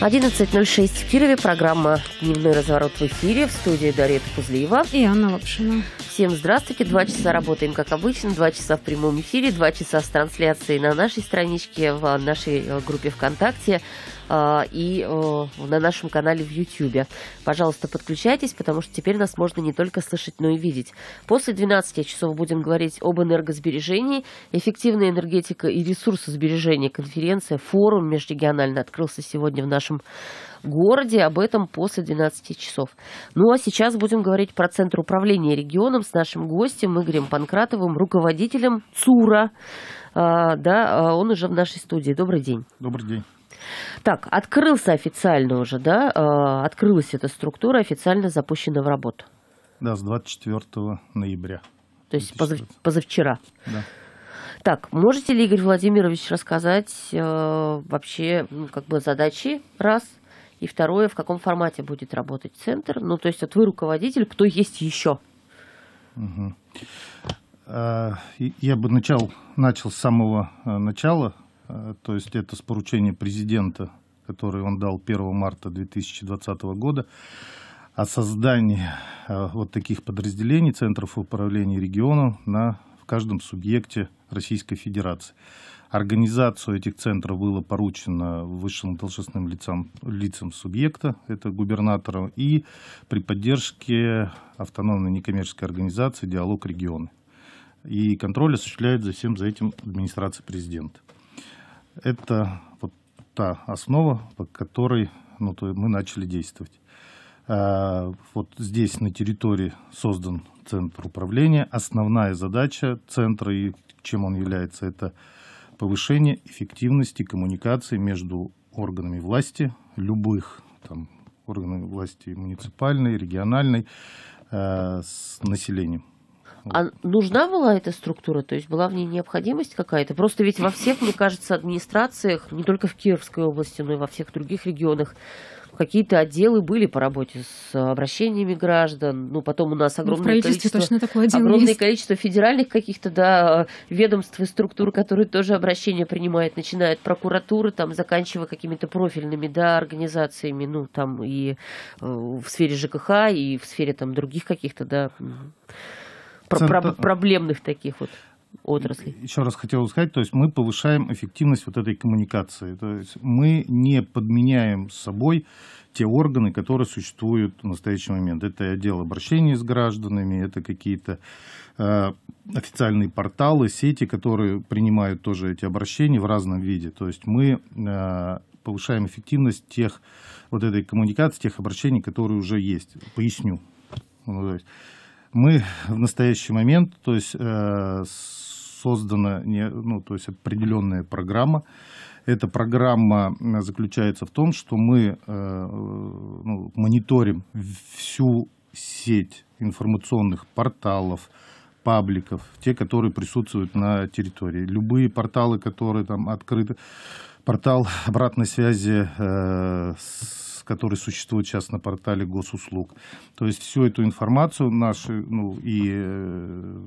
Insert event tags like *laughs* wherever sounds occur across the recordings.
11.06 в Кирове. Программа «Дневной разворот» в эфире. В студии Дарья Пузлиева. И Анна Лапшина. Всем здравствуйте. Два часа работаем, как обычно. Два часа в прямом эфире. Два часа с трансляцией на нашей страничке, в нашей э, группе ВКонтакте. Э, и э, на нашем канале в YouTube. Пожалуйста, подключайтесь, потому что теперь нас можно не только слышать, но и видеть. После 12 часов будем говорить об энергосбережении, эффективная энергетика и ресурсосбережение. Конференция, форум межрегиональный открылся сегодня в нашем городе. Об этом после 12 часов. Ну а сейчас будем говорить про Центр управления регионом с нашим гостем Игорем Панкратовым, руководителем ЦУРа. А, да, а он уже в нашей студии. Добрый день. Добрый день. Так, открылся официально уже, да? А, открылась эта структура, официально запущена в работу. Да, с 24 ноября. То есть позав... позавчера. Да. Так, можете ли, Игорь Владимирович, рассказать э, вообще ну, как бы задачи, раз, и второе, в каком формате будет работать центр? Ну, то есть вот вы руководитель, кто есть еще? Угу. Я бы начал, начал с самого э, начала Э, то есть это с поручения президента, который он дал 1 марта 2020 года, о создании э, вот таких подразделений, центров управления регионом на, в каждом субъекте Российской Федерации. Организацию этих центров было поручено высшим должностным лицам, лицам субъекта, это губернатору, и при поддержке автономной некоммерческой организации «Диалог регионы». И контроль осуществляет за всем за этим администрация президента это вот та основа, по которой ну, то мы начали действовать. А, вот здесь на территории создан центр управления. Основная задача центра и чем он является, это повышение эффективности коммуникации между органами власти, любых там, органами власти муниципальной, региональной, а, с населением. А нужна была эта структура? То есть была в ней необходимость какая-то? Просто ведь во всех, мне кажется, администрациях, не только в Кировской области, но и во всех других регионах, какие-то отделы были по работе с обращениями граждан. Ну, потом у нас ну, огромное, количество, огромное количество федеральных каких-то да, ведомств и структур, которые тоже обращения принимают, начиная от прокуратуры, там, заканчивая какими-то профильными да, организациями, ну, там и э, в сфере ЖКХ, и в сфере там, других каких-то да, Центр... проблемных таких вот отраслей. Еще раз хотел сказать, то есть мы повышаем эффективность вот этой коммуникации. То есть мы не подменяем собой те органы, которые существуют в настоящий момент. Это отдел обращений с гражданами, это какие-то э, официальные порталы, сети, которые принимают тоже эти обращения в разном виде. То есть мы э, повышаем эффективность тех вот этой коммуникации, тех обращений, которые уже есть. Поясню. Ну, то есть, мы в настоящий момент, то есть э, создана не, ну, то есть определенная программа. Эта программа э, заключается в том, что мы э, ну, мониторим всю сеть информационных порталов, пабликов, те, которые присутствуют на территории. Любые порталы, которые там открыты, портал обратной связи с который существует сейчас на портале госуслуг. То есть всю эту информацию наши, ну и э,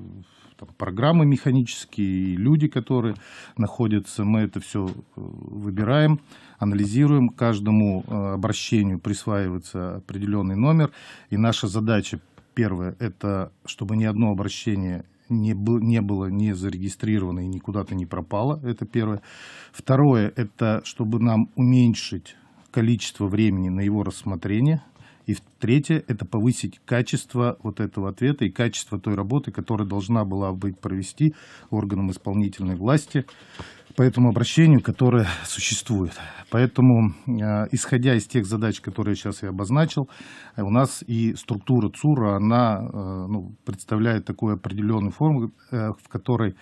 там, программы механические, и люди, которые находятся, мы это все э, выбираем, анализируем, каждому э, обращению присваивается определенный номер, и наша задача первая это чтобы ни одно обращение не, был, не было не зарегистрировано и никуда-то не пропало. Это первое. Второе, это чтобы нам уменьшить количество времени на его рассмотрение. И третье – это повысить качество вот этого ответа и качество той работы, которая должна была быть провести органам исполнительной власти по этому обращению, которое существует. Поэтому, э, исходя из тех задач, которые сейчас я обозначил, э, у нас и структура ЦУРа, она э, ну, представляет такую определенную форму, в которой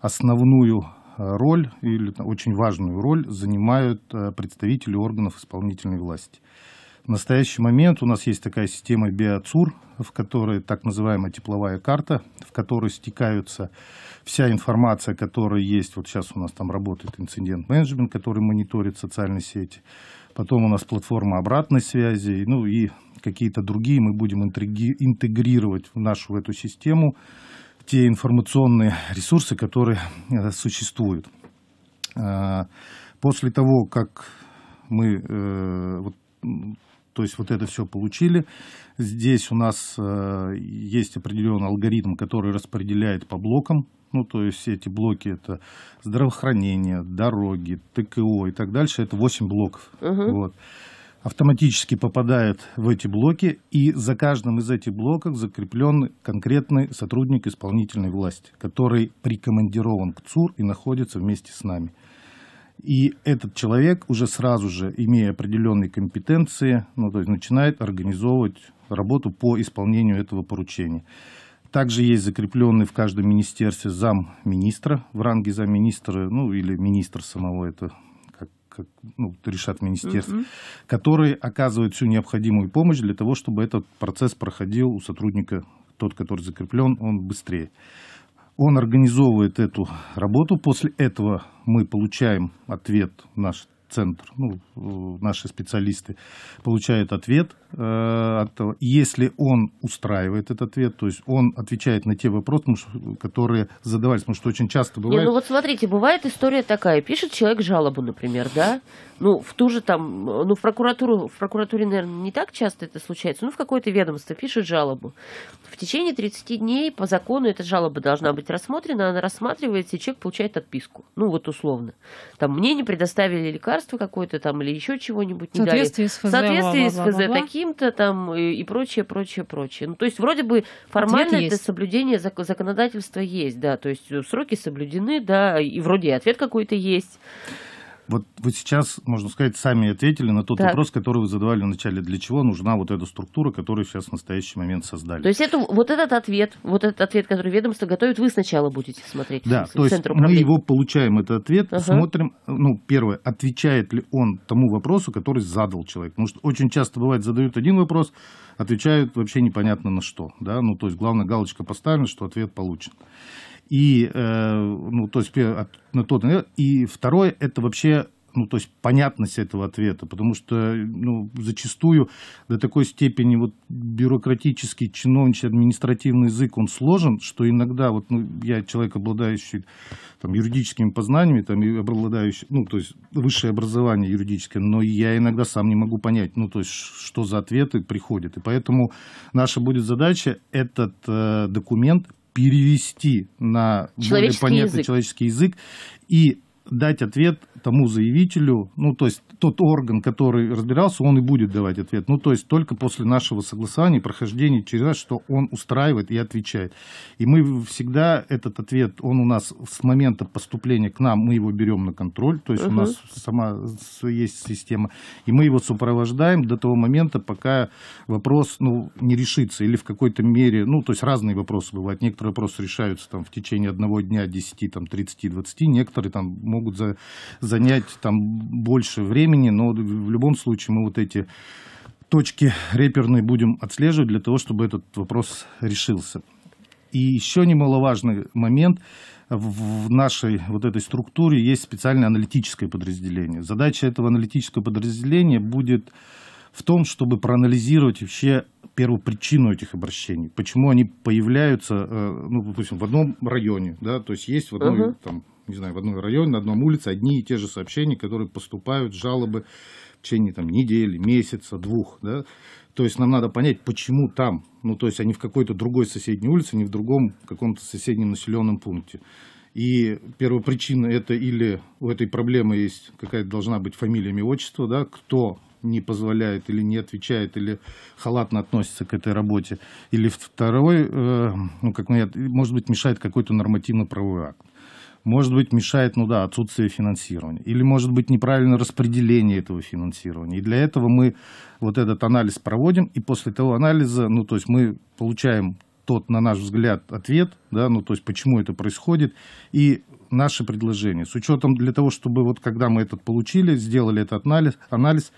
основную Э, роль или очень важную роль занимают э, представители органов исполнительной власти. В настоящий момент у нас есть такая система БиоЦУР, в которой так называемая тепловая карта, в которой стекаются вся информация, которая есть. Вот сейчас у нас там работает инцидент-менеджмент, который мониторит социальные сети. Потом у нас платформа обратной связи, ну и какие-то другие мы будем интегрировать в нашу в эту систему те информационные ресурсы, которые э, существуют. А, после того, как мы э, то есть вот это все получили. Здесь у нас э, есть определенный алгоритм, который распределяет по блокам. Ну, то есть эти блоки это здравоохранение, дороги, ТКО и так дальше. Это 8 блоков. Угу. Вот автоматически попадает в эти блоки, и за каждым из этих блоков закреплен конкретный сотрудник исполнительной власти, который прикомандирован к ЦУР и находится вместе с нами. И этот человек уже сразу же, имея определенные компетенции, ну, то есть начинает организовывать работу по исполнению этого поручения. Также есть закрепленный в каждом министерстве зам министра в ранге замминистра, ну или министр самого, это как, ну, решат министерств, угу. которые оказывают всю необходимую помощь для того, чтобы этот процесс проходил у сотрудника, тот, который закреплен, он быстрее. Он организовывает эту работу. После этого мы получаем ответ наш центр, ну, э, наши специалисты, получают ответ. Э, если он устраивает этот ответ, то есть он отвечает на те вопросы, которые задавались, потому что очень часто бывает... Не, ну вот смотрите, бывает история такая, пишет человек жалобу, например, да, ну в ту же там, э, ну в прокуратуру, в прокуратуре, наверное, не так часто это случается, ну в какое-то ведомство пишет жалобу. В течение 30 дней по закону эта жалоба должна быть рассмотрена, она рассматривается, и человек получает отписку, ну вот условно. Там мне не предоставили лекарства, лекарство какое-то там или еще чего-нибудь не дали. В соответствии с ФЗ таким-то там э, и, прочее, прочее, прочее. Ну, то есть вроде бы формально это соблюдение законодательства есть, да, то есть э, сроки соблюдены, да, и вроде и ответ какой-то есть. Вот вы сейчас, можно сказать, сами ответили на тот так. вопрос, который вы задавали вначале. Для чего нужна вот эта структура, которую сейчас в настоящий момент создали? То есть это, вот этот ответ, вот этот ответ, который ведомство готовит, вы сначала будете смотреть. Да, то есть мы его получаем, этот ответ, ага. смотрим, ну, первое, отвечает ли он тому вопросу, который задал человек. Потому что очень часто бывает задают один вопрос, отвечают вообще непонятно на что. Да? Ну, то есть главное, галочка поставлена, что ответ получен. И, э, ну, то есть, на тот, и второе, это вообще ну, то есть понятность этого ответа, потому что ну, зачастую до такой степени вот бюрократический, чиновничий, административный язык, он сложен, что иногда, вот ну, я человек, обладающий там, юридическими познаниями, там, и обладающий, ну, то есть высшее образование юридическое, но я иногда сам не могу понять, ну, то есть что за ответы приходят. И поэтому наша будет задача этот э, документ перевести на более понятный язык. человеческий язык и дать ответ тому заявителю, ну, то есть тот орган, который разбирался, он и будет давать ответ. Ну, то есть только после нашего согласования, прохождения через раз, что он устраивает и отвечает. И мы всегда этот ответ, он у нас с момента поступления к нам, мы его берем на контроль, то есть угу. у нас сама есть система, и мы его сопровождаем до того момента, пока вопрос, ну, не решится или в какой-то мере, ну, то есть разные вопросы бывают. Некоторые вопросы решаются там в течение одного дня, 10, там, 30, 20, некоторые там могут за занять там больше времени, но в любом случае мы вот эти точки реперные будем отслеживать для того, чтобы этот вопрос решился. И еще немаловажный момент в нашей вот этой структуре есть специальное аналитическое подразделение. Задача этого аналитического подразделения будет в том, чтобы проанализировать вообще первую причину этих обращений, почему они появляются, э, ну, допустим, в одном районе, да, то есть есть в одной uh-huh. там не знаю, в одном районе, на одном улице одни и те же сообщения, которые поступают, жалобы в течение там, недели, месяца, двух. Да? То есть нам надо понять, почему там, ну то есть они в какой-то другой соседней улице, не в другом каком-то соседнем населенном пункте. И первая причина это или у этой проблемы есть какая-то должна быть фамилия, имя, отчество, да, кто не позволяет или не отвечает, или халатно относится к этой работе. Или второй, э, ну, как мы, может быть, мешает какой-то нормативно-правовой акт. Может быть, мешает, ну да, отсутствие финансирования. Или, может быть, неправильное распределение этого финансирования. И для этого мы вот этот анализ проводим, и после того анализа, ну, то есть мы получаем тот, на наш взгляд, ответ, да, ну, то есть почему это происходит, и наши предложения. С учетом для того, чтобы вот когда мы этот получили, сделали этот анализ, анализ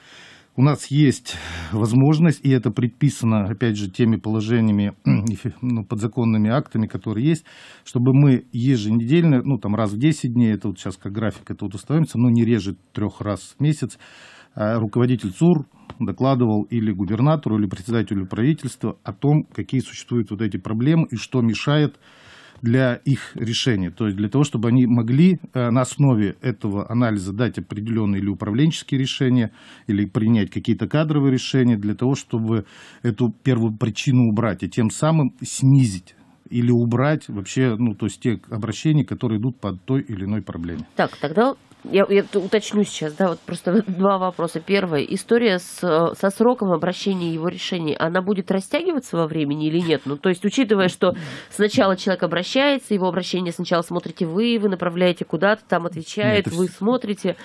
у нас есть возможность, и это предписано, опять же, теми положениями, *clears throat* ну, подзаконными актами, которые есть, чтобы мы еженедельно, ну, там, раз в 10 дней, это вот сейчас как график это вот установится, но не реже трех раз в месяц, а руководитель ЦУР докладывал или губернатору, или председателю правительства о том, какие существуют вот эти проблемы и что мешает для их решения, то есть для того, чтобы они могли э, на основе этого анализа дать определенные или управленческие решения, или принять какие-то кадровые решения, для того, чтобы эту первую причину убрать, и тем самым снизить или убрать вообще, ну, то есть те обращения, которые идут под той или иной проблеме. Так, тогда я, я уточню сейчас, да, вот просто *laughs* два вопроса. Первое, история с, э, со сроком обращения его решений, она будет растягиваться во времени или нет? Ну, то есть, учитывая, что сначала человек обращается, его обращение сначала смотрите вы, вы направляете куда-то, там отвечает, нет, вы все... смотрите.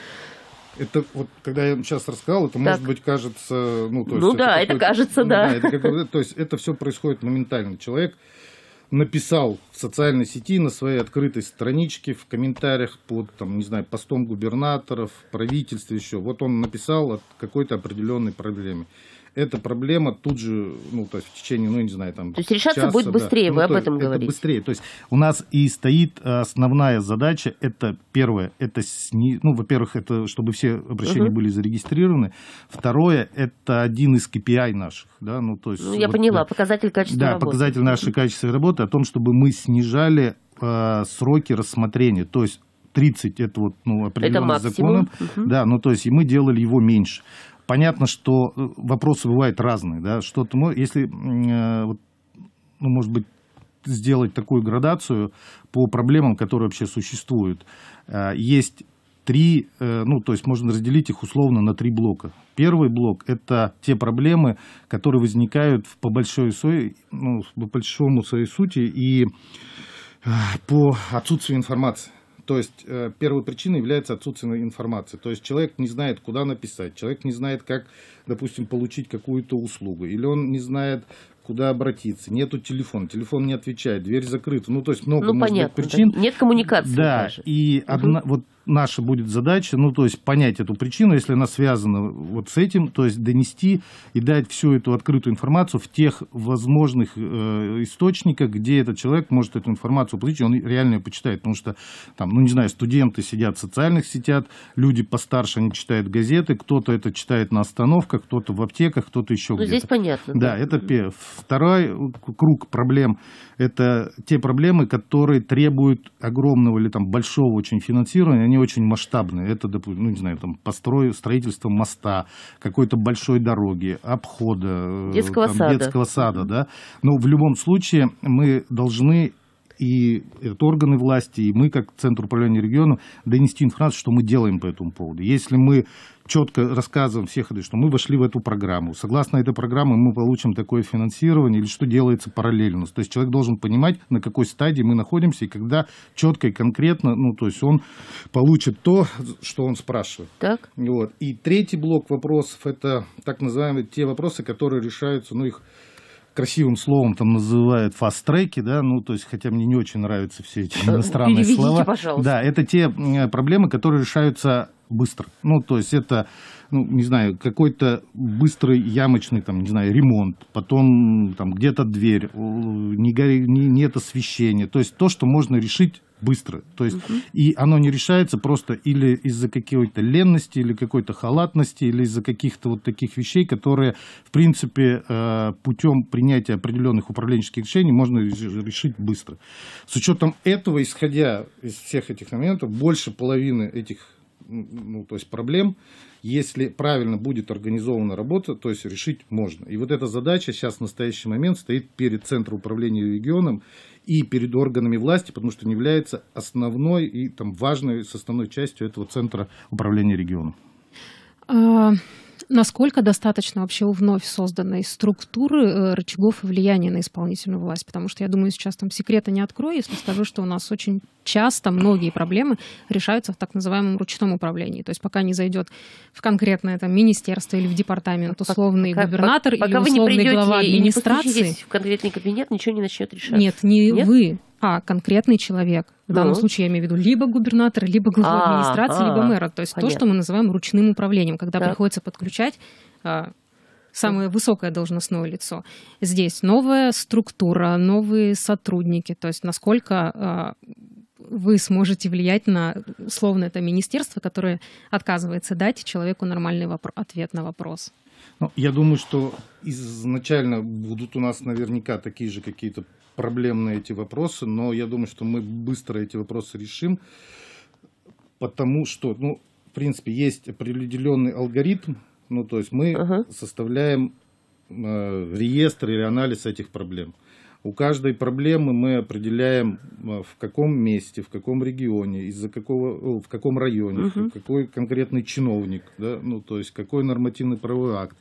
Это вот, когда я сейчас рассказал, это так. может быть кажется, ну то ну есть. Ну это да, это кажется, ну, да. да это, как, то есть это все происходит моментально. Человек написал в социальной сети на своей открытой страничке в комментариях под там не знаю постом губернаторов правительства еще вот он написал о какой-то определенной проблеме эта проблема тут же, ну, то есть в течение, ну, не знаю, там... То есть решаться часа, будет быстрее, да. Ну, вы ну, об этом это говорите. быстрее. То есть у нас и стоит основная задача, это первое, это, сни... ну, во-первых, это чтобы все обращения угу. были зарегистрированы. Второе, это один из KPI наших, да, ну, то есть... Ну, я вот, поняла, да, показатель качества да, работы. Да, показатель нашей качества работы о том, чтобы мы снижали э, сроки рассмотрения, то есть 30 это вот ну, определенным это законом. Угу. Да, ну то есть и мы делали его меньше. Понятно, что э, вопросы бывают разные, да, что-то, ну, если, э, ну, может быть, сделать такую градацию по проблемам, которые вообще существуют. Э, есть три, ну, то есть можно разделить их условно на три блока. Первый блок – это те проблемы, которые возникают по, большой, ну, по большому своей сути и по отсутствию информации. То есть э, первой причиной является отсутствие информации. То есть человек не знает, куда написать, человек не знает, как, допустим, получить какую-то услугу, или он не знает, куда обратиться, нету телефона, телефон не отвечает, дверь закрыта. Ну, то есть много ну, понятно, быть причин. Да. Нет коммуникации. Да, даже. и угу. одна, вот наша будет задача, ну, то есть понять эту причину, если она связана вот с этим, то есть донести и дать всю эту открытую информацию в тех возможных э, источниках, где этот человек может эту информацию получить, он реально ее почитает, потому что, там, ну, не знаю, студенты сидят в социальных сетях, люди постарше, они читают газеты, кто-то это читает на остановках, кто-то в аптеках, кто-то еще ну, где-то. здесь понятно. Да, да. это первое. Второй круг проблем – это те проблемы, которые требуют огромного или там большого очень финансирования, они не очень масштабные. Это, ну, не знаю, там, построю, строительство моста, какой-то большой дороги, обхода. Э, детского там, сада. Детского сада, да. Но в любом случае мы должны и это органы власти, и мы, как Центр управления регионом, донести информацию, что мы делаем по этому поводу. Если мы четко рассказываем всех, что мы вошли в эту программу, согласно этой программе мы получим такое финансирование, или что делается параллельно. То есть человек должен понимать, на какой стадии мы находимся, и когда четко и конкретно, ну, то есть он получит то, что он спрашивает. Так. Вот. И третий блок вопросов – это так называемые те вопросы, которые решаются, ну, их красивым словом там называют фаст-треки, да, ну, то есть, хотя мне не очень нравятся все эти э, иностранные Переведите, слова. пожалуйста. Да, это те проблемы, которые решаются быстро. Ну, то есть это, ну, не знаю, какой-то быстрый ямочный, там, не знаю, ремонт, потом там где-то дверь, не, горе, не, нет освещения. То есть то, что можно решить быстро. То есть, угу. и оно не решается просто или из-за какой-то ленности, или какой-то халатности, или из-за каких-то вот таких вещей, которые, в принципе, э, путем принятия определенных управленческих решений можно решить быстро. С учетом этого, исходя из всех этих моментов, больше половины этих ну, то есть проблем, если правильно будет организована работа, то есть решить можно. И вот эта задача сейчас в настоящий момент стоит перед Центром управления регионом и перед органами власти, потому что он является основной и там важной составной частью этого Центра управления регионом. А, насколько достаточно вообще у вновь созданной структуры э, рычагов и влияния на исполнительную власть? Потому что я думаю, сейчас там секрета не открою, если скажу, что у нас очень часто многие проблемы решаются в так называемом ручном управлении. То есть пока не зайдет в конкретное там, министерство или в департамент условный пока, губернатор пока, или условный глава администрации. в конкретный кабинет, ничего не начнет решать. Нет, не Нет? вы а конкретный человек. В данном угу. случае я имею в виду либо губернатор, либо глава а, администрации, а, либо мэра. То есть понятно. то, что мы называем ручным управлением, когда да. приходится подключать а, самое высокое должностное лицо. Здесь новая структура, новые сотрудники. То есть насколько а, вы сможете влиять на, словно это министерство, которое отказывается дать человеку нормальный вопро- ответ на вопрос. Ну, я думаю, что изначально будут у нас наверняка такие же какие-то проблемные эти вопросы, но я думаю, что мы быстро эти вопросы решим, потому что, ну, в принципе, есть определенный алгоритм, ну, то есть мы uh-huh. составляем э, реестр или анализ этих проблем. У каждой проблемы мы определяем, э, в каком месте, в каком регионе, из-за какого, э, в каком районе, угу. какой конкретный чиновник, да, ну, то есть какой нормативный правовой акт.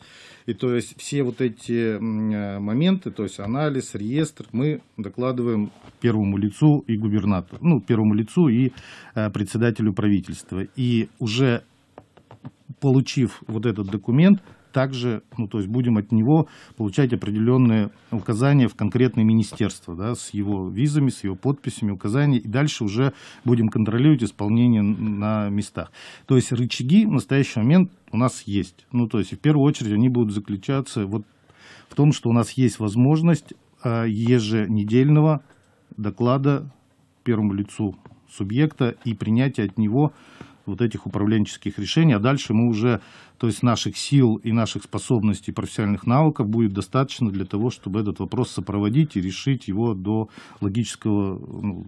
И то есть все вот эти э, моменты, то есть анализ, реестр, мы докладываем первому лицу и губернатору, ну, первому лицу и председателю правительства. И уже получив вот этот документ, также, ну, то есть будем от него получать определенные указания в конкретное министерство, да, с его визами, с его подписями, указания, и дальше уже будем контролировать исполнение на местах. То есть рычаги в настоящий момент у нас есть. Ну, то есть в первую очередь они будут заключаться вот в том, что у нас есть возможность а, еженедельного доклада первому лицу субъекта и принятия от него вот этих управленческих решений, а дальше мы уже то есть наших сил и наших способностей профессиональных навыков будет достаточно для того, чтобы этот вопрос сопроводить и решить его до логического ну,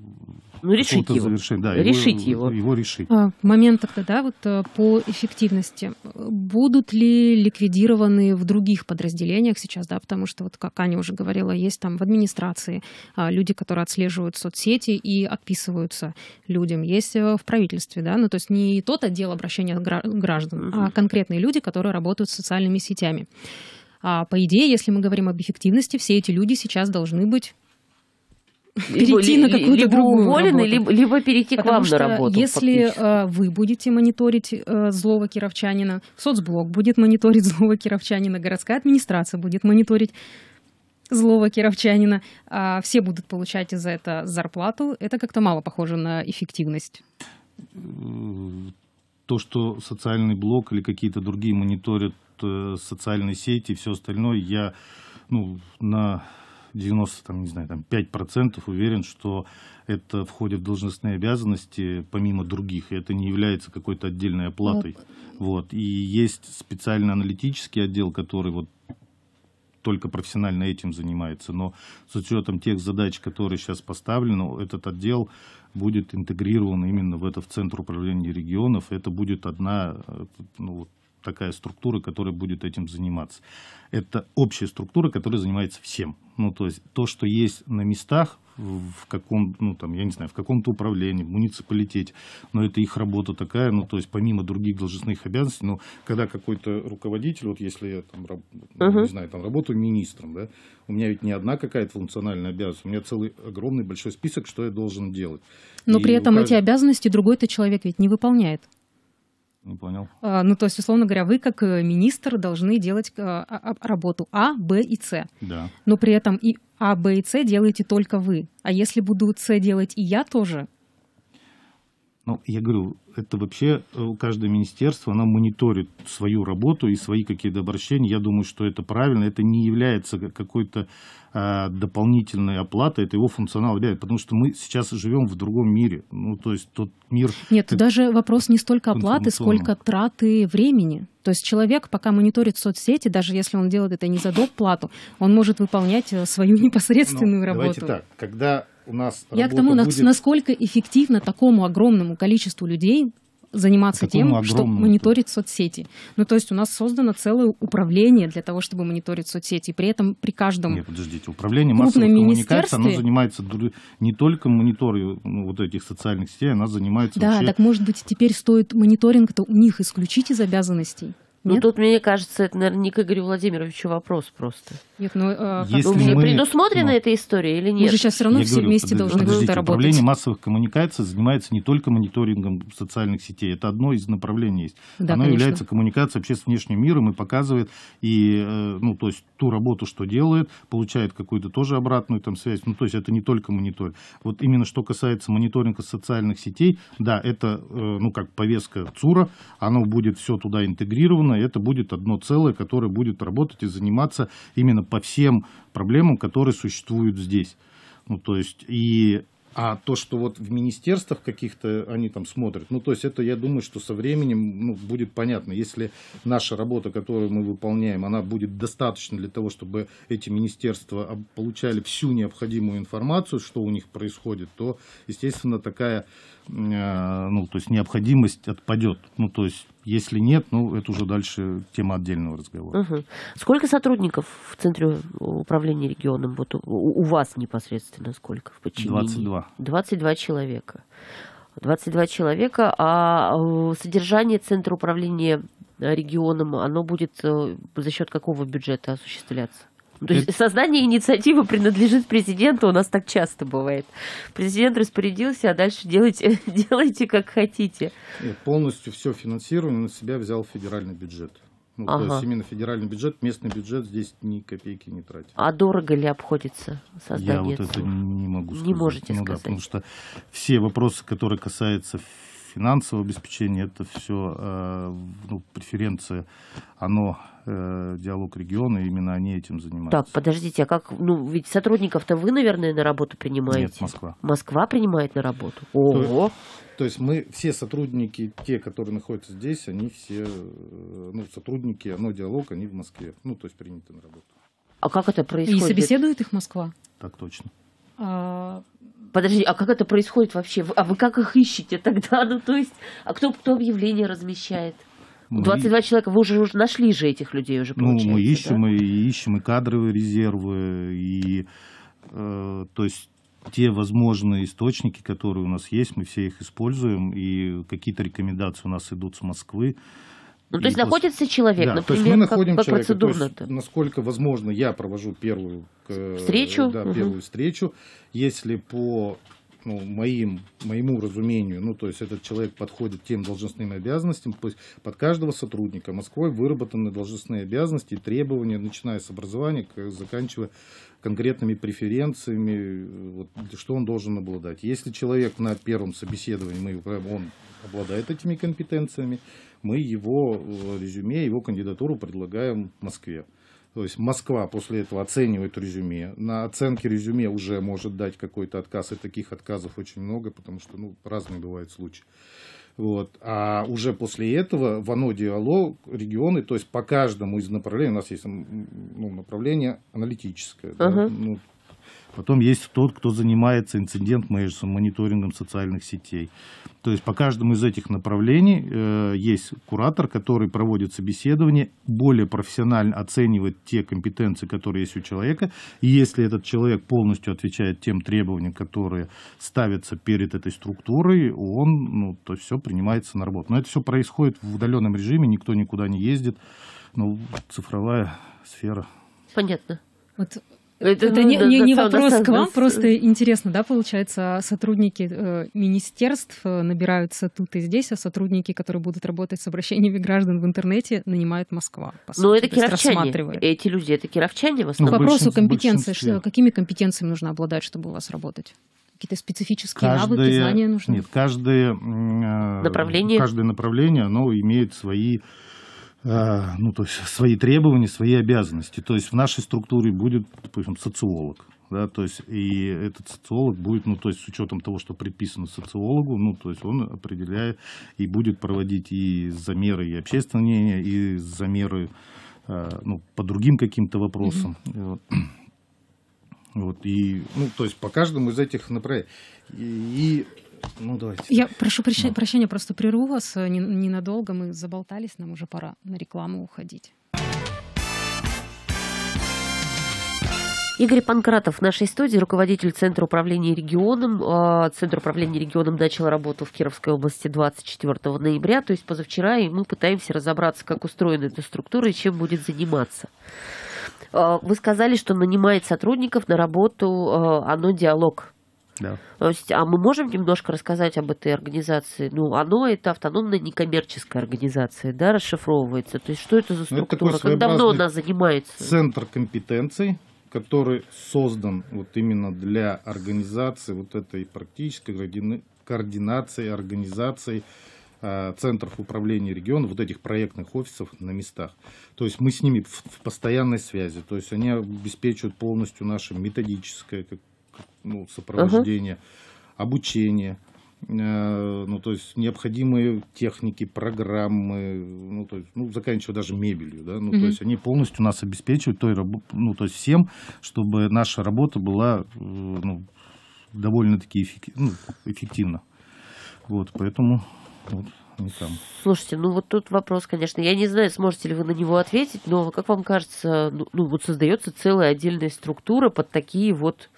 ну, решить его. завершения. Да, решить его, его. его решить. А, Момент тогда, да, вот э, по эффективности. Будут ли ликвидированы в других подразделениях сейчас, да, потому что, вот как Аня уже говорила, есть там в администрации а, люди, которые отслеживают соцсети и отписываются людям. Есть э, в правительстве, да, ну то есть не тот отдел обращения граждан, а конкретные самые люди, которые работают с социальными сетями. А по идее, если мы говорим об эффективности, все эти люди сейчас должны быть перейти либо, на какую-то другую уволены, работу. Либо, либо перейти Потому к вам что на работу. Если фактически. Э, вы будете мониторить э, злого кировчанина, соцблок будет мониторить *laughs* злого кировчанина, городская администрация будет мониторить злого кировчанина, а все будут получать из за это зарплату, это как-то мало похоже на эффективность то, что социальный блок или какие-то другие мониторят э, социальные сети и все остальное, я ну, на 90, там, не знаю, там 5% уверен, что это входит в должностные обязанности помимо других, и это не является какой-то отдельной оплатой. Ну, вот. И есть специальный аналитический отдел, который вот только профессионально этим занимается, но с учетом тех задач, которые сейчас поставлены, этот отдел будет интегрирован именно в это в Центр управления регионов. Это будет одна э, ну, такая структура, которая будет этим заниматься. Это общая структура, которая занимается всем. Ну, то есть то, что есть на местах, в каком, ну, там, я не знаю, в каком-то управлении, в муниципалитете, но это их работа такая, ну, то есть помимо других должностных обязанностей, Но когда какой-то руководитель, вот если я там, uh-huh. не знаю, там работаю министром, да, у меня ведь не одна какая-то функциональная обязанность, у меня целый огромный большой список, что я должен делать. Но И при этом каждого... эти обязанности другой-то человек ведь не выполняет. Не понял. А, ну, то есть, условно говоря, вы как э, министр должны делать э, а, а, работу А, Б и С. Да. Но при этом и А, Б и С делаете только вы. А если буду С делать и я тоже? Ну, я говорю, это вообще э, каждое министерство, оно мониторит свою работу и свои какие-то обращения. Я думаю, что это правильно. Это не является какой-то Э, дополнительная оплата, это его функционал. Ребят, потому что мы сейчас живем в другом мире. Ну, то есть тот мир... Нет, даже вопрос не столько оплаты, сколько траты времени. То есть человек, пока мониторит соцсети, даже если он делает это не за доп. плату, он может выполнять э, свою *laughs* непосредственную Но ну, работу. Давайте так, когда у нас Я к тому, будет... насколько эффективно такому огромному количеству людей заниматься тем, что мониторить соцсети. Ну, то есть у нас создано целое управление для того, чтобы мониторить соцсети. при этом при каждом Нет, подождите, управление массовой коммуникации, оно занимается не только мониторингом ну, вот этих социальных сетей, она занимается Да, вообще... так может быть теперь стоит мониторинг-то у них исключить из обязанностей? Ну, тут, мне кажется, это, наверное, не к Игорю Владимировичу вопрос просто. Нет, ну, э, Если ну, мы... предусмотрена ну, эта история или нет? Мы же сейчас все равно я все говорю, вместе под... должны работать. Управление массовых коммуникаций занимается не только мониторингом социальных сетей. Это одно из направлений есть. Да, Оно конечно. является коммуникацией вообще с внешним миром и показывает, и, э, ну, то есть ту работу, что делает, получает какую-то тоже обратную там связь. Ну, то есть это не только мониторинг. Вот именно что касается мониторинга социальных сетей, да, это, э, ну, как повестка ЦУРа, оно будет все туда интегрировано, условно это будет одно целое, которое будет работать и заниматься именно по всем проблемам, которые существуют здесь. Ну, то есть, и а то, что вот в министерствах каких-то они там смотрят, ну, то есть это, я думаю, что со временем ну, будет понятно. Если наша работа, которую мы выполняем, она будет достаточно для того, чтобы эти министерства получали всю необходимую информацию, что у них происходит, то, естественно, такая, э, ну, то есть необходимость отпадет. Ну, то есть если нет, ну, это уже дальше тема отдельного разговора. Угу. Сколько сотрудников в Центре управления регионом, вот у, у вас непосредственно сколько в подчинении? 22. 22 человека. 22 человека, а э, содержание Центра управления регионом, оно будет э, за счет какого бюджета осуществляться? То есть это... создание инициативы принадлежит президенту, у нас так часто бывает. Президент распорядился, а дальше делайте, *laughs* делайте как хотите. Нет, полностью все финансирование на себя взял федеральный бюджет. Ну, ага. То есть именно федеральный бюджет, местный бюджет здесь ни копейки не тратит. А дорого ли обходится создание? Я вот это не могу сказать. Не можете ну, сказать. Да, потому что все вопросы, которые касаются финансового обеспечения, это все э, ну, преференция, оно э, диалог региона, именно они этим занимаются. Так, подождите, а как, ну, ведь сотрудников-то вы, наверное, на работу принимаете? Нет, Москва. Москва принимает на работу? Ого! То есть мы все сотрудники, те, которые находятся здесь, они все, э, ну, сотрудники, оно диалог, они в Москве, ну, то есть приняты на работу. А как это происходит? И собеседует их Москва? Так точно. А, Подожди, а как это происходит вообще? А вы как их ищете тогда? *laughs* Ну, то есть, а кто, кто объявление размещает? 22 человека, вы уже, уже нашли же этих людей уже, Ну, мы ищем, да? и ищем и кадровые резервы, и, э, то есть, те возможные источники, которые у нас есть, мы все их используем, и какие-то рекомендации у нас идут с Москвы, ну, то есть находится человек, да, например, то есть мы находим как, как процедурно есть, насколько возможно, я провожу первую встречу, да, угу. первую встречу, если по ну, моим, моему разумению, ну, то есть этот человек подходит тем должностным обязанностям, то есть под каждого сотрудника Москвы выработаны должностные обязанности и требования, начиная с образования, заканчивая конкретными преференциями, э, вот, что он должен обладать. Если человек на первом собеседовании, мы, он обладает этими компетенциями, мы его э, резюме, его кандидатуру предлагаем Москве. То есть Москва после этого оценивает резюме. На оценке резюме уже может дать какой-то отказ, и таких отказов очень много, потому что ну, разные бывают случаи. Вот. А уже после этого в ОНО диалог регионы, то есть по каждому из направлений, у нас есть ну, направление аналитическое, uh-huh. да, ну, Потом есть тот, кто занимается инцидент менеджером, мониторингом социальных сетей. То есть по каждому из этих направлений э, есть куратор, который проводит собеседование, более профессионально оценивает те компетенции, которые есть у человека. И если этот человек полностью отвечает тем требованиям, которые ставятся перед этой структурой, он, ну, то все принимается на работу. Но это все происходит в удаленном режиме, никто никуда не ездит. Ну, цифровая сфера. Понятно. Вот это, это ну, не, не, не вопрос достаточно. к вам, просто интересно, да, получается, сотрудники э, министерств э, набираются тут и здесь, а сотрудники, которые будут работать с обращениями граждан в интернете, нанимает Москва. Ну, это кировчане. Эти люди, это кировчане в ну, основном. Ну, вопросу компетенции, что, какими компетенциями нужно обладать, чтобы у вас работать? Какие-то специфические каждое, навыки, знания нужны? Нет, каждое э, направление, каждое направление оно имеет свои Э, ну, то есть свои требования, свои обязанности. То есть в нашей структуре будет, допустим, социолог. Да, то есть и этот социолог будет, ну, то есть с учетом того, что предписано социологу, ну, то есть он определяет и будет проводить и замеры и общественного мнения, и замеры э, ну, по другим каким-то вопросам. Mm-hmm. Вот. вот, и, ну, то есть по каждому из этих направлений. И, и ну, давайте. Я прошу прощения, да. Ну. прощения просто прерву вас э, ненадолго. Мы заболтались, нам уже пора на рекламу уходить. Игорь Панкратов в нашей студии, руководитель Центра управления регионом. А, Центр управления регионом начал работу в Кировской области 24 ноября, то есть позавчера, и мы пытаемся разобраться, как устроена эта структура и чем будет заниматься. А, вы сказали, что нанимает сотрудников на работу а, «Оно диалог». Да. То есть, а мы можем немножко рассказать об этой организации? Ну, оно это автономная некоммерческая организация, да, расшифровывается. То есть, что это за ну, структура? Ну, как давно она занимается? Центр компетенций, который создан вот именно для организации вот этой практической координации, организации а, центров управления регионов, вот этих проектных офисов на местах. То есть мы с ними в постоянной связи, то есть они обеспечивают полностью наше методическое, как ну, сопровождение, угу. обучение, э, ну, то есть необходимые техники, программы, ну, то есть, ну, заканчивая даже мебелью, да, ну, угу. то есть они полностью нас обеспечивают той раб, ну, то есть всем, чтобы наша работа была, э, ну, довольно-таки эффек- ну, эффективна. Вот, поэтому вот, не там. Слушайте, ну вот тут вопрос, конечно, я не знаю, сможете ли вы на него ответить, но как вам кажется, ну, ну вот создается целая отдельная структура под такие вот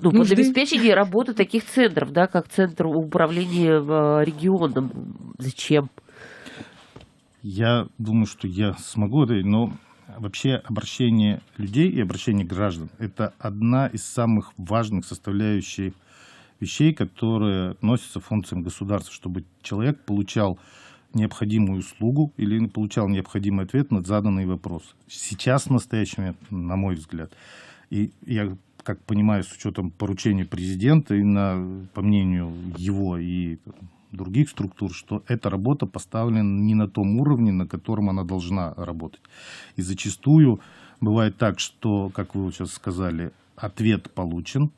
ну, нужды. под обеспечение работы таких центров, да, как Центр управления э, регионом. Зачем? Я думаю, что я смогу ответить, но вообще обращение людей и обращение граждан – это одна из самых важных составляющих вещей, которые относятся к функциям государства, чтобы человек получал необходимую услугу или получал необходимый ответ на заданный вопрос. Сейчас, в настоящий момент, на мой взгляд, и я как понимаю, с учетом поручения президента и на, по мнению его и других структур, что эта работа поставлена не на том уровне, на котором она должна работать. И зачастую бывает так, что, как вы сейчас сказали, ответ получен,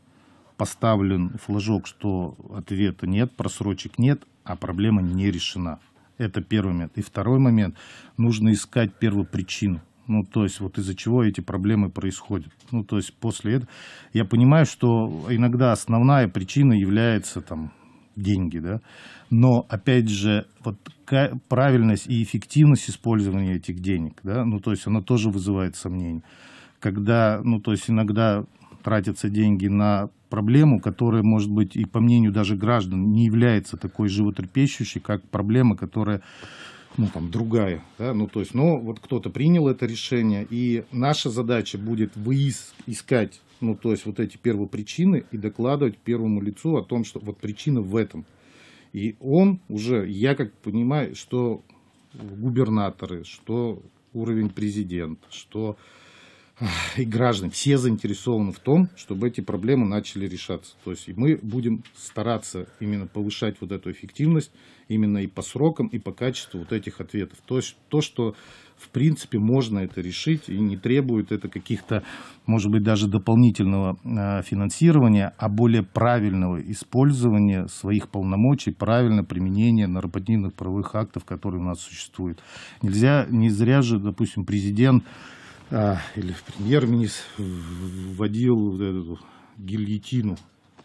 поставлен флажок, что ответа нет, просрочек нет, а проблема не решена. Это первый момент. И второй момент, нужно искать первопричину. Ну, то есть вот из-за чего эти проблемы происходят. Ну, то есть после этого я понимаю, что иногда основная причина является там деньги, да. Но опять же, вот правильность и эффективность использования этих денег, да, ну, то есть она тоже вызывает сомнения. Когда, ну, то есть иногда тратятся деньги на проблему, которая, может быть, и по мнению даже граждан, не является такой животрепещущей, как проблема, которая ну, там, другая. Да? Ну, то есть, ну, вот кто-то принял это решение, и наша задача будет выискать, ну, то есть, вот эти первопричины и докладывать первому лицу о том, что вот причина в этом. И он уже, я как понимаю, что губернаторы, что уровень президента, что и граждан, все заинтересованы в том, чтобы эти проблемы начали решаться. То есть мы будем стараться именно повышать вот эту эффективность, именно и по срокам, и по качеству вот этих ответов. То есть то, что в принципе можно это решить и не требует это каких-то, может быть, даже дополнительного а, финансирования, а более правильного использования своих полномочий, правильно применения нормативных правовых актов, которые у нас существуют. Нельзя, не зря же, допустим, президент а, или премьер-министр вводил вот эту гильотину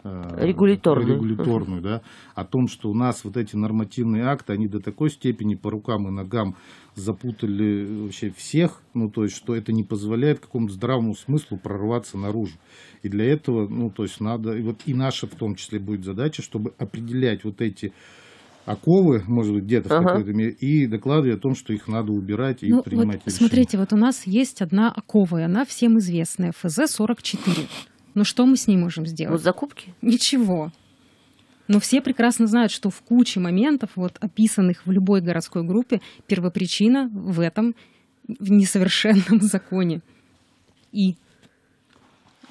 а, регуляторную. регуляторную да, о том, что у нас вот эти нормативные акты, они до такой степени по рукам и ногам запутали вообще всех, ну, то есть, что это не позволяет какому-то здравому смыслу прорваться наружу. И для этого, ну, то есть, надо, и вот и наша в том числе будет задача, чтобы определять вот эти оковы, может быть, где-то ага. в какой-то мере, и докладывали о том, что их надо убирать и ну, принимать вот, решения. Смотрите, вот у нас есть одна окова, и она всем известная, ФЗ-44. Но ну, что мы с ней можем сделать? Вот закупки? Ничего. Но все прекрасно знают, что в куче моментов, вот описанных в любой городской группе, первопричина в этом в несовершенном *laughs* законе. И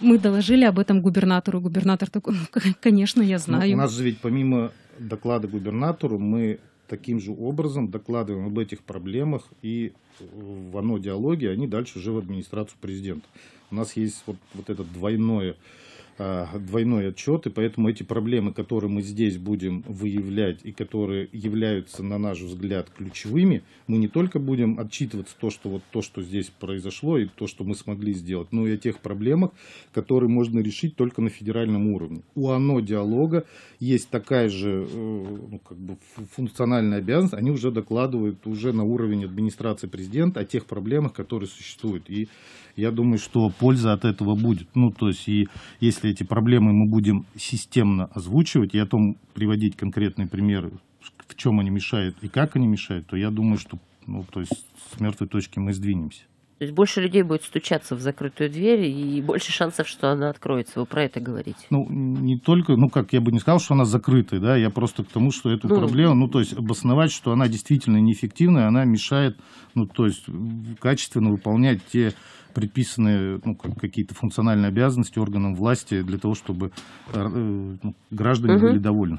мы доложили об этом губернатору. Губернатор такой, «Ну, конечно, я ну, знаю. Но у нас же ведь помимо доклады губернатору, мы таким же образом докладываем об этих проблемах и в оно диалоге они дальше уже в администрацию президента. У нас есть вот, вот это двойное а, двойной отчет, и поэтому эти проблемы, которые мы здесь будем выявлять и которые являются, на наш взгляд, ключевыми, мы не только будем отчитываться то, что вот то, что здесь произошло и то, что мы смогли сделать, но и о тех проблемах, которые можно решить только на федеральном уровне. У ОНО диалога есть такая же э, ну, как бы функциональная обязанность, они уже докладывают уже на уровень администрации президента о тех проблемах, которые существуют. И я думаю, что польза от этого будет. Ну, то есть, и если эти проблемы мы будем системно озвучивать и о том приводить конкретные примеры, в чем они мешают и как они мешают, то я думаю, что ну, то есть, с мертвой точки мы сдвинемся. То есть больше людей будет стучаться в закрытую дверь и больше шансов, что она откроется. Вы про это говорите. Ну, не только, ну как, я бы не сказал, что она закрытая, да, я просто к тому, что эту ну, проблему, ну то ну. есть обосновать, что она действительно неэффективная, она мешает, ну то есть качественно выполнять те предписанные, ну, какие-то функциональные обязанности органам власти для того, чтобы э, ну, граждане угу. были довольны.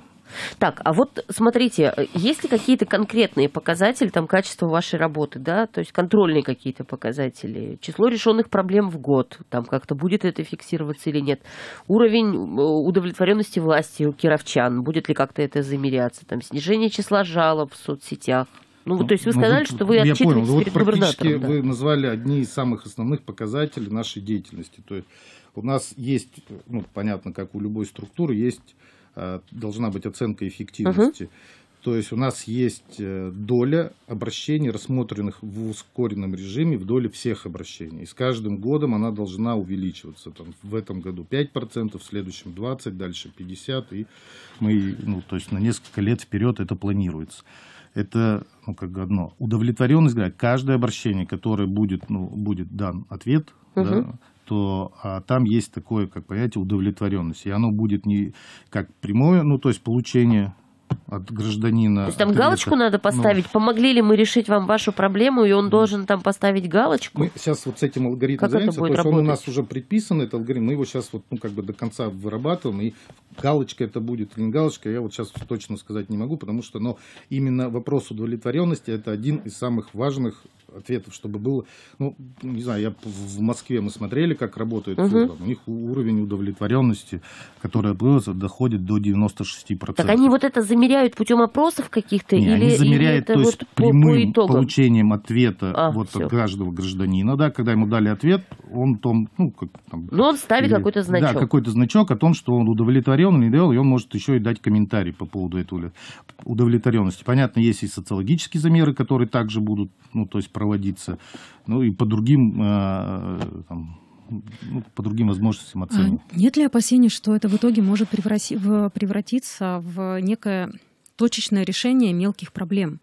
Так, а вот смотрите, есть ли какие-то конкретные показатели там качества вашей работы, да, то есть контрольные какие-то показатели, число решенных проблем в год, там как-то будет это фиксироваться или нет, уровень э, удовлетворенности власти у кировчан, будет ли как-то это замеряться, там снижение числа жалоб в соцсетях, ну, ну, то есть вы ну, сказали, ну, что вы отчитываетесь я понял. Ну, перед вот практически Да. Вы назвали одни из самых основных показателей нашей деятельности. То есть у нас есть, ну, понятно, как у любой структуры, есть а, должна быть оценка эффективности. Угу. То есть у нас есть э, доля обращений, рассмотренных в ускоренном режиме, в доле всех обращений. И с каждым годом она должна увеличиваться. Там, в этом году 5%, в следующем 20%, дальше 50%. И мы, ну, то есть на несколько лет вперед это планируется. Это ну, как одно. Удовлетворенность, каждое обращение, которое будет, ну, будет дан ответ, угу. да, что а, там есть такое, как понятие, удовлетворенность. И оно будет не как прямое, ну, то есть получение от гражданина. То есть там ответа. галочку надо ну, поставить, ну, помогли ли мы решить вам вашу проблему, и он должен там поставить галочку? Мы сейчас вот с этим алгоритмом как займемся, то есть работать? он у нас уже предписан, этот алгоритм, мы его сейчас вот ну, как бы до конца вырабатываем, и галочка это будет или не галочка, я вот сейчас точно сказать не могу, потому что но именно вопрос удовлетворенности это один из самых важных ответов, чтобы было, ну, не знаю, я в Москве мы смотрели, как работает Uh -huh. у них уровень удовлетворенности, которая доходит до 96%. Так они вот это замеряют замеряют путем опросов каких-то? Не, или, они замеряют, или то есть вот прямым по, получением ответа а, вот от каждого гражданина, да, когда ему дали ответ, он там ну, как там... Но ну, он ставит какой-то значок. Да, какой-то значок о том, что он удовлетворен или не дал, и он может еще и дать комментарий по поводу этого удовлетворенности. Понятно, есть и социологические замеры, которые также будут, ну, то есть проводиться, ну, и по другим э, там, ну, по другим возможностям оценим. А, нет ли опасений, что это в итоге может превратиться в некое точечное решение мелких проблем?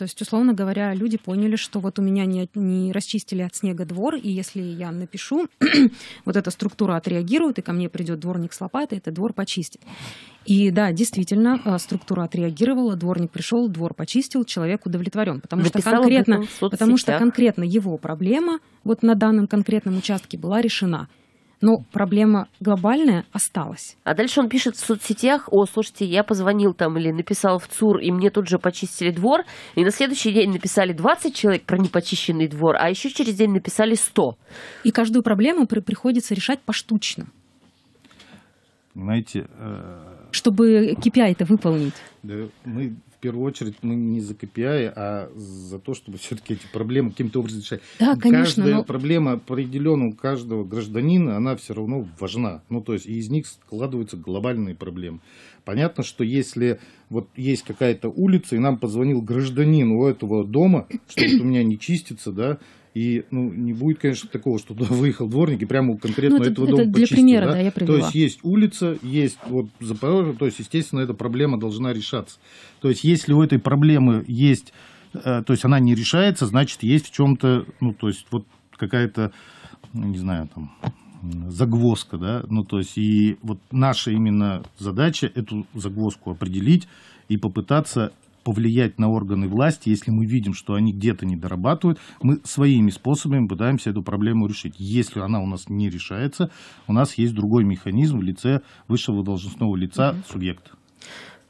То есть, условно говоря, люди поняли, что вот у меня не, не расчистили от снега двор, и если я напишу, *clears throat* вот эта структура отреагирует, и ко мне придет дворник с лопатой, этот двор почистит. И да, действительно, а, структура отреагировала, дворник пришел, двор почистил, человек удовлетворен, потому что конкретно, потому что конкретно его проблема вот на данном конкретном участке была решена но ну, проблема глобальная осталась. А дальше он пишет в соцсетях, о, слушайте, я позвонил там или написал в ЦУР, и мне тут же почистили двор, и на следующий день написали 20 человек про непочищенный двор, а еще через день написали 100. И каждую проблему при приходится решать поштучно. Знаете, Э... Чтобы KPI это выполнить. Да, мы первую очередь мы ну, не за KPI, а за то, чтобы все-таки эти проблемы каким-то образом решать. Да, конечно. Каждая но... проблема определенно у каждого гражданина, она все равно важна. Ну, то есть и из них складываются глобальные проблемы. Понятно, что если вот есть какая-то улица, и нам позвонил гражданин у этого дома, что у меня не чистится, да, и ну, не будет, конечно, такого, что туда выехал дворник и прямо конкретно ну, это, этого это дома для почистил. примера, да? да, я То есть есть улица, есть вот Запорожье, то есть, естественно, эта проблема должна решаться. То есть если у этой проблемы есть, э, то есть она не решается, значит, есть в чем-то, ну, то есть вот какая-то, ну, не знаю, там, загвоздка, да, ну то есть и вот наша именно задача эту загвоздку определить и попытаться повлиять на органы власти, если мы видим, что они где-то не дорабатывают, мы своими способами пытаемся эту проблему решить. Если она у нас не решается, у нас есть другой механизм в лице высшего должностного лица угу. субъекта.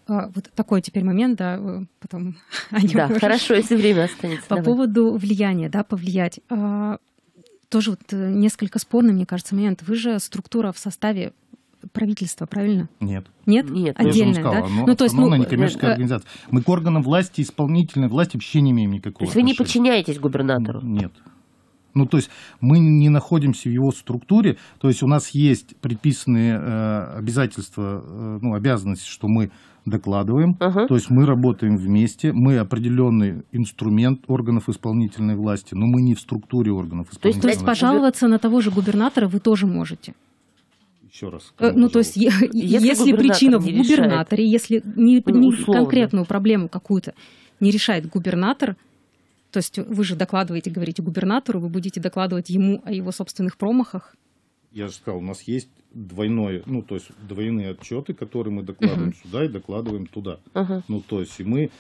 А, вот такой теперь момент, да, э, потом *laughs* о нем Да, говоришь. хорошо, если время останется. По давай. поводу влияния, да, повлиять. А, тоже вот э, несколько спорный, мне кажется, момент. Вы же структура в составе правительства, правильно? Нет. Нет? Нет. Отдельно, сказал, да? Оно, ну, то есть, ну, некоммерческая э, э, организация. Мы к органам власти, исполнительной власти вообще не имеем никакого То есть вы не подчиняетесь губернатору? Нет. Ну, то есть мы не находимся в его структуре, то есть у нас есть предписанные э, обязательства, э, ну, обязанности, что мы докладываем, uh-huh. то есть мы работаем вместе, мы определенный инструмент органов исполнительной власти, но мы не в структуре органов исполнительной власти. То есть, то есть пожаловаться на того же губернатора вы тоже можете? еще раз. Э, ну, то есть, если, если причина в губернаторе, решает, если не, не конкретную проблему какую-то не решает губернатор, то есть вы же докладываете, говорите губернатору, вы будете докладывать ему о его собственных промахах? Я же сказал, у нас есть двойное, ну то есть двойные отчеты, которые мы докладываем uh-huh. сюда и докладываем туда. Uh-huh. Ну то есть мы,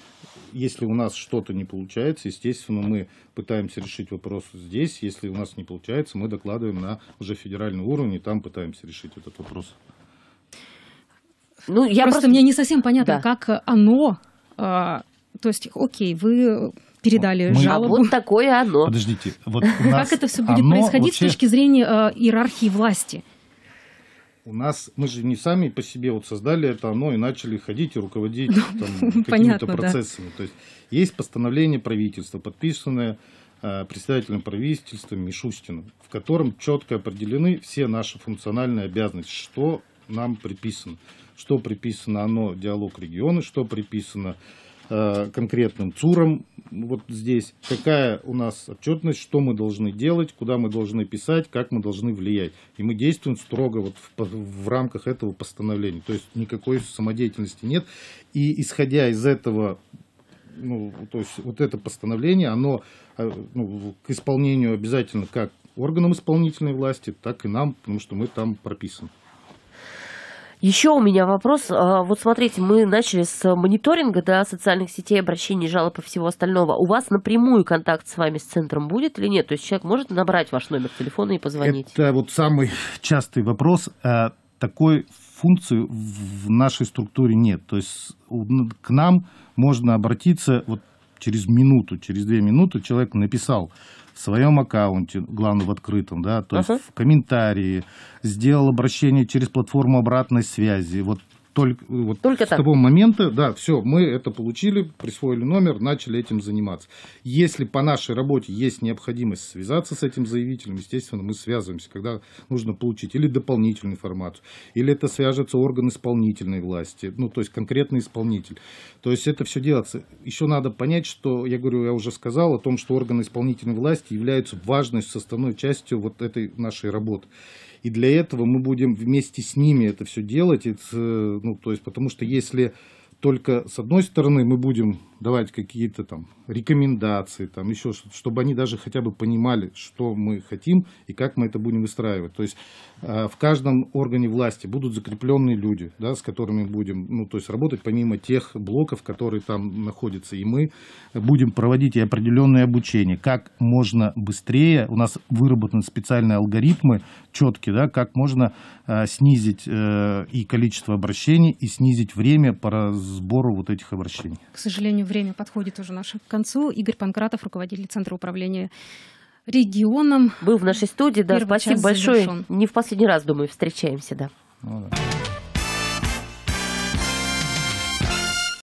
если у нас что-то не получается, естественно, мы пытаемся решить вопрос здесь. Если у нас не получается, мы докладываем на уже федеральный уровень и там пытаемся решить этот вопрос. Ну, я просто, просто... мне не совсем понятно, да. как оно, э, то есть, окей, вы передали мы... жалобу. А вот такое оно. Подождите. Вот *laughs* как это все будет происходить вообще... с точки зрения э, иерархии власти? У нас, мы же не сами по себе вот создали это оно и начали ходить и руководить ну, *laughs* какими-то процессами. Да. То есть есть постановление правительства, подписанное э, председателем правительства Мишустиным, в котором четко определены все наши функциональные обязанности, что нам приписано. Что приписано оно диалог региона, что приписано э, Э, конкретным ЦУРом вот здесь, какая у нас отчетность, что мы должны делать, куда мы должны писать, как мы должны влиять. И мы действуем строго вот в, в рамках этого постановления. То есть никакой самодеятельности нет. И исходя из этого, ну, то есть вот это постановление, оно э, ну, к исполнению обязательно как органам исполнительной власти, так и нам, потому что мы там прописаны. Еще у меня вопрос. А, вот смотрите, мы начали с мониторинга да, социальных сетей, обращений, жалоб и всего остального. У вас напрямую контакт с вами с центром будет или нет? То есть человек может набрать ваш номер телефона и позвонить? Это вот самый частый вопрос. А, такой функции в нашей структуре нет. То есть к нам можно обратиться вот через минуту, через две минуты человек написал в своем аккаунте, главное в открытом, да, то uh-huh. есть в комментарии, сделал обращение через платформу обратной связи. Вот только, э, вот Только с так. того момента, да, все, мы это получили, присвоили номер, начали этим заниматься. Если по нашей работе есть необходимость связаться с этим заявителем, естественно, мы связываемся, когда нужно получить или дополнительную информацию, или это свяжется орган исполнительной власти, ну, то есть конкретный исполнитель. То есть это все делается. Еще надо понять, что, я говорю, я уже сказал о том, что органы исполнительной власти являются важной составной частью вот этой нашей работы. И для этого мы будем вместе с ними это все делать. Это, ну, то есть, потому что если только с одной стороны мы будем давать какие-то там рекомендации, там еще что-то, чтобы они даже хотя бы понимали, что мы хотим и как мы это будем выстраивать. То есть э, в каждом органе власти будут закрепленные люди, да, с которыми будем, ну, то есть работать помимо тех блоков, которые там находятся. И мы будем проводить и определенные обучение, как можно быстрее, у нас выработаны специальные алгоритмы четкие, да, как можно э, снизить э, и количество обращений, и снизить время по сбору вот этих обращений. К сожалению, время подходит уже наше к концу. Игорь Панкратов, руководитель Центра управления регионом. Был в нашей студии, да, Первый спасибо большое. Завершен. Не в последний раз, думаю, встречаемся, да. Ну, да.